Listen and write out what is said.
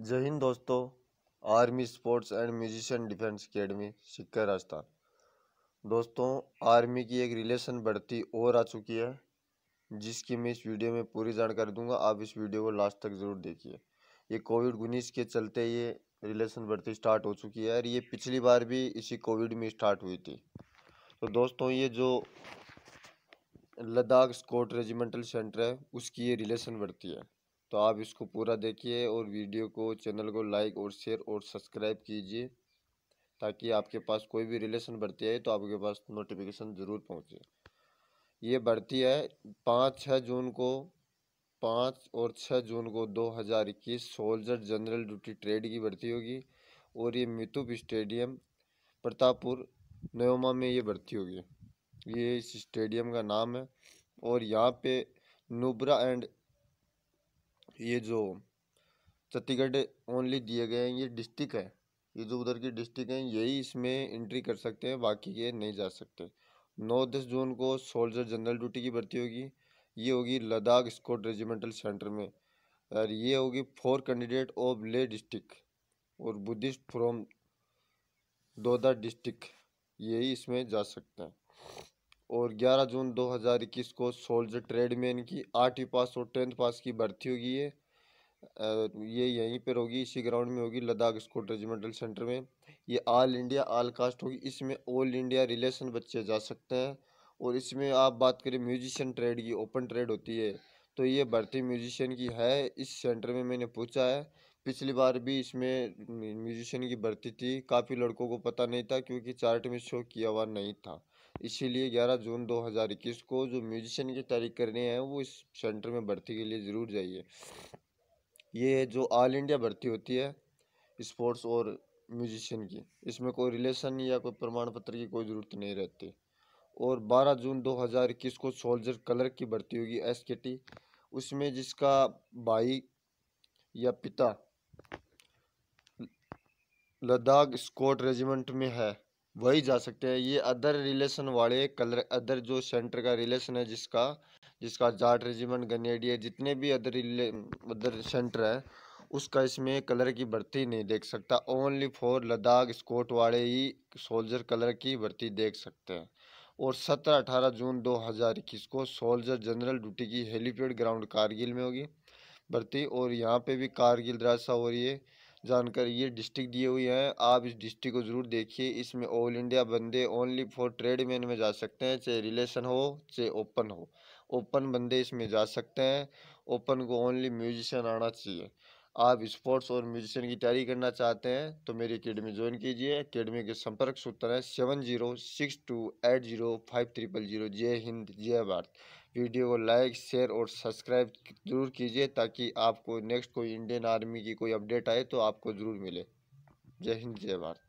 जय हिंद दोस्तों army sports and musician defence academy सिक्का राजस्थान दोस्तों आर्मी की एक रिलेशन बढ़ती और आ चुकी है जिसकी मैं इस वीडियो में पूरी जानकारी दूंगा आप इस वीडियो को लास्ट तक ज़रूर देखिए ये कोविड उन्नीस के चलते ये रिलेशन बढ़ती स्टार्ट हो चुकी है और ये पिछली बार भी इसी कोविड में स्टार्ट हुई थी तो दोस्तों ये जो लद्दाख स्कोट रेजिमेंटल सेंटर है उसकी ये रिलेशन बढ़ती है तो आप इसको पूरा देखिए और वीडियो को चैनल को लाइक और शेयर और सब्सक्राइब कीजिए ताकि आपके पास कोई भी रिलेशन बढ़ती आए तो आपके पास नोटिफिकेशन ज़रूर पहुंचे ये बढ़ती है पाँच छः जून को पाँच और छः जून को 2021 सोल्जर जनरल ड्यूटी ट्रेड की भर्ती होगी और ये मितुप स्टेडियम प्रतापपुर नयोमा में ये भर्ती होगी ये इस स्टेडियम का नाम है और यहाँ पे नुब्रा एंड ये जो छत्तीसगढ़ ओनली दिए गए हैं ये डिस्ट्रिक्ट है ये जो उधर की डिस्ट्रिक्ट हैं यही इसमें एंट्री कर सकते हैं बाकी ये नहीं जा सकते नौ दस जून को सोल्जर जनरल ड्यूटी की भर्ती होगी ये होगी लद्दाख स्कॉट रेजिमेंटल सेंटर में और ये होगी four candidate of Leh district और बुद्धिस्ट फ्रॉम दोदा डिस्ट्रिक्ट यही इसमें जा सकते हैं और 11 जून 2021 को सोल्जर ट्रेडमैन की आठवीं पास और टेंथ पास की भर्ती होगी है ये यहीं पर होगी इसी ग्राउंड में होगी लद्दाख स्कूल रेजिमेंटल सेंटर में ये ऑल इंडिया ऑल कास्ट होगी इसमें ऑल इंडिया रिलेशन बच्चे जा सकते हैं और इसमें आप बात करें म्यूजिशियन ट्रेड की ओपन ट्रेड होती है तो ये भर्ती म्यूजिशियन की है इस सेंटर में मैंने पूछा है पिछली बार भी इसमें म्यूजिशियन की भर्ती थी काफ़ी लड़कों को पता नहीं था क्योंकि चार्ट में शो किया हुआ नहीं था इसीलिए 11 जून 2021 को जो म्यूजिशियन की तैयारी करने हैं वो इस सेंटर में भर्ती के लिए ज़रूर जाइए ये जो ऑल इंडिया भर्ती होती है स्पोर्ट्स और म्यूजिशियन की इसमें कोई रिलेशन या कोई प्रमाण पत्र की कोई ज़रूरत नहीं रहती और 12 जून 2021 को सोल्जर कलर की भर्ती होगी एस उसमें जिसका भाई या पिता लद्दाख स्कॉट रेजिमेंट में है वही जा सकते हैं ये अदर रिलेशन वाले कलर अदर जो सेंटर का रिलेशन है जिसका जिसका जाट रेजिमेंट गनेडिया जितने भी अदर रिले अदर सेंटर है उसका इसमें कलर की भर्ती नहीं देख सकता ओनली फॉर लद्दाख स्कोट वाले ही सोल्जर कलर की भर्ती देख सकते हैं और सत्रह अठारह जून दो को सोल्जर जनरल ड्यूटी की हेलीपेड ग्राउंड कारगिल में होगी भर्ती और यहाँ पर भी कारगिल राशा हो रही है जानकारी ये डिस्ट्रिक्ट दिए हुए हैं आप इस डिस्ट्रिक्ट को ज़रूर देखिए इसमें ऑल इंडिया बंदे ओनली फॉर ट्रेडमैन में जा सकते हैं चाहे रिलेशन हो चाहे ओपन हो ओपन बंदे इसमें जा सकते हैं ओपन को ओनली म्यूजिशन आना चाहिए आप स्पोर्ट्स और म्यूजिशियन की तैयारी करना चाहते हैं तो मेरी अकेडमी ज्वाइन कीजिए अकेडमी के संपर्क सूत्र हैं seven zero six two eight zero five triple zero जय हिंद जय भारत वीडियो को लाइक शेयर और सब्सक्राइब जरूर कीजिए ताकि आपको नेक्स्ट कोई इंडियन आर्मी की कोई अपडेट आए तो आपको ज़रूर मिले जय हिंद जय भारत